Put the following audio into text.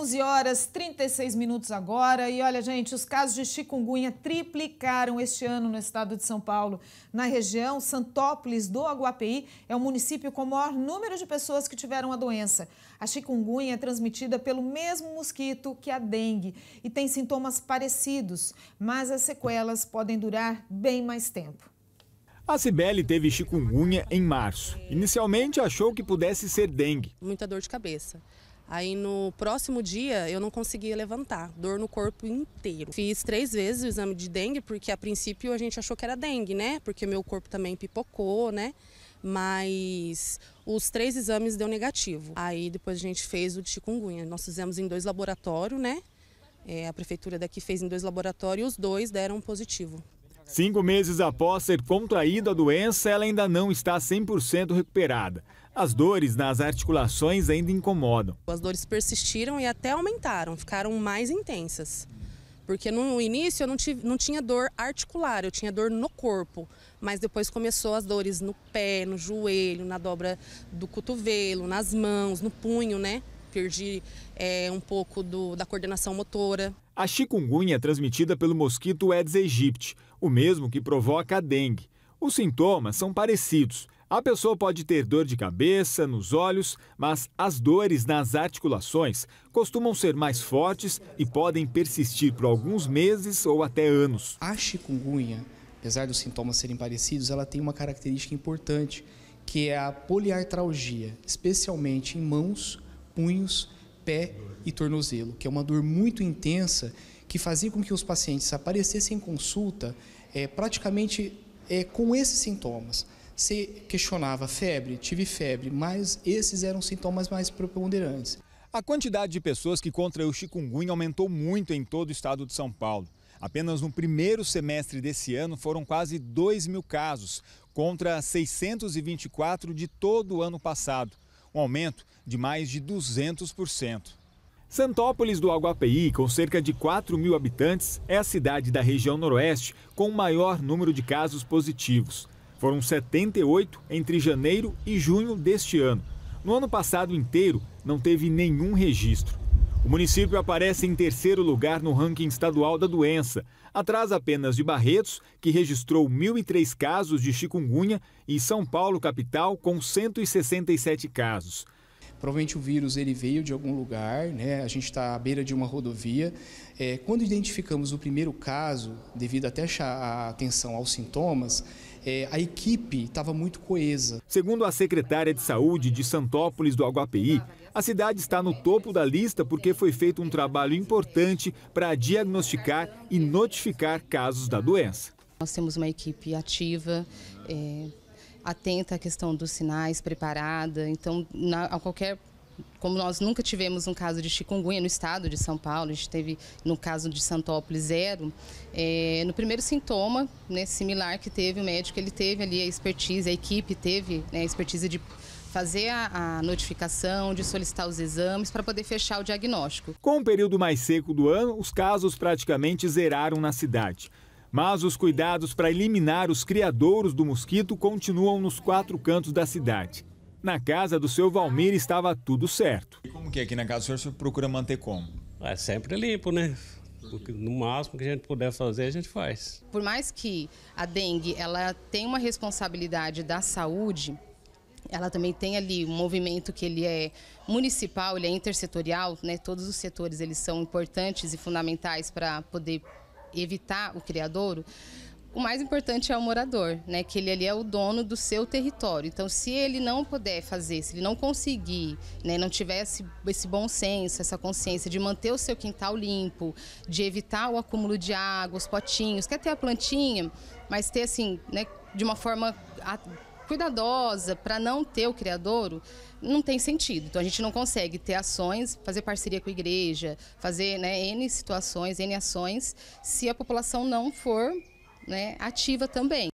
11 horas 36 minutos agora. E olha, gente, os casos de chikungunya triplicaram este ano no estado de São Paulo. Na região, Santópolis do Aguapeí é o município com o maior número de pessoas que tiveram a doença. A chikungunya é transmitida pelo mesmo mosquito que a dengue e tem sintomas parecidos, mas as sequelas podem durar bem mais tempo. A Cibele teve chikungunya em março. Inicialmente achou que pudesse ser dengue. Muita dor de cabeça Aí no próximo dia eu não conseguia levantar, dor no corpo inteiro. Fiz três vezes o exame de dengue, porque a princípio a gente achou que era dengue, né? Porque meu corpo também pipocou, né? Mas os três exames deu negativo. Aí depois a gente fez o de chikungunya. Nós fizemos em dois laboratórios, né? É, a prefeitura daqui fez em dois laboratórios e os dois deram positivo. Cinco meses após ser contraída a doença, ela ainda não está 100% recuperada. As dores nas articulações ainda incomodam. As dores persistiram e até aumentaram, ficaram mais intensas. Porque no início eu não, tive, não tinha dor articular, eu tinha dor no corpo. Mas depois começou as dores no pé, no joelho, na dobra do cotovelo, nas mãos, no punho, né? Perdi é, um pouco do, da coordenação motora. A chikungunya é transmitida pelo mosquito Aedes aegypti, o mesmo que provoca a dengue. Os sintomas são parecidos. A pessoa pode ter dor de cabeça, nos olhos, mas as dores nas articulações costumam ser mais fortes e podem persistir por alguns meses ou até anos. A chikungunya, apesar dos sintomas serem parecidos, ela tem uma característica importante, que é a poliartralgia, especialmente em mãos, punhos, pé e tornozelo, que é uma dor muito intensa que fazia com que os pacientes aparecessem em consulta é, praticamente é, com esses sintomas. se questionava febre, tive febre, mas esses eram sintomas mais preponderantes. A quantidade de pessoas que contraiu chikungunya aumentou muito em todo o estado de São Paulo. Apenas no primeiro semestre desse ano foram quase 2 mil casos, contra 624 de todo o ano passado, um aumento de mais de 200%. Santópolis do Aguapeí, com cerca de 4 mil habitantes, é a cidade da região noroeste com o maior número de casos positivos. Foram 78 entre janeiro e junho deste ano. No ano passado inteiro, não teve nenhum registro. O município aparece em terceiro lugar no ranking estadual da doença, atrás apenas de Barretos, que registrou 1.003 casos de chikungunya, e São Paulo, capital, com 167 casos. Provavelmente o vírus ele veio de algum lugar, né? a gente está à beira de uma rodovia. É, quando identificamos o primeiro caso, devido até a atenção aos sintomas, é, a equipe estava muito coesa. Segundo a secretária de Saúde de Santópolis do Aguapi, a cidade está no topo da lista porque foi feito um trabalho importante para diagnosticar e notificar casos da doença. Nós temos uma equipe ativa, é atenta à questão dos sinais, preparada. Então, na, a qualquer como nós nunca tivemos um caso de chikungunya no estado de São Paulo, a gente teve no caso de Santópolis zero, é, no primeiro sintoma né, similar que teve o médico, ele teve ali a expertise, a equipe teve né, a expertise de fazer a, a notificação, de solicitar os exames para poder fechar o diagnóstico. Com o período mais seco do ano, os casos praticamente zeraram na cidade. Mas os cuidados para eliminar os criadouros do mosquito continuam nos quatro cantos da cidade. Na casa do seu Valmir estava tudo certo. E como que é aqui na casa do senhor procura manter como? É sempre limpo, né? Porque no máximo que a gente puder fazer, a gente faz. Por mais que a dengue ela tem uma responsabilidade da saúde, ela também tem ali um movimento que ele é municipal, ele é intersetorial, né? Todos os setores eles são importantes e fundamentais para poder evitar o criadouro, o mais importante é o morador, né? Que ele ali é o dono do seu território. Então, se ele não puder fazer, se ele não conseguir, né, não tiver esse, esse bom senso, essa consciência de manter o seu quintal limpo, de evitar o acúmulo de água, os potinhos, quer ter a plantinha, mas ter assim, né, de uma forma cuidadosa para não ter o criadouro, não tem sentido. Então a gente não consegue ter ações, fazer parceria com a igreja, fazer né, N situações, N ações, se a população não for né, ativa também.